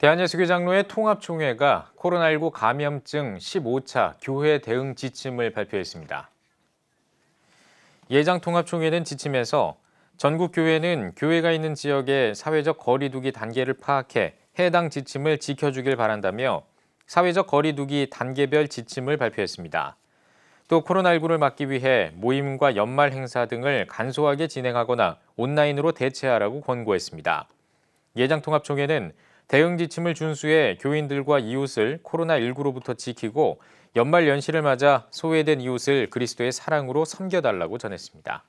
대한예수교장로의 통합총회가 코로나19 감염증 15차 교회 대응 지침을 발표했습니다. 예장통합총회는 지침에서 전국교회는 교회가 있는 지역의 사회적 거리두기 단계를 파악해 해당 지침을 지켜주길 바란다며 사회적 거리두기 단계별 지침을 발표했습니다. 또 코로나19를 막기 위해 모임과 연말 행사 등을 간소하게 진행하거나 온라인으로 대체하라고 권고했습니다. 예장통합총회는 대응 지침을 준수해 교인들과 이웃을 코로나19로부터 지키고 연말 연시를 맞아 소외된 이웃을 그리스도의 사랑으로 섬겨달라고 전했습니다.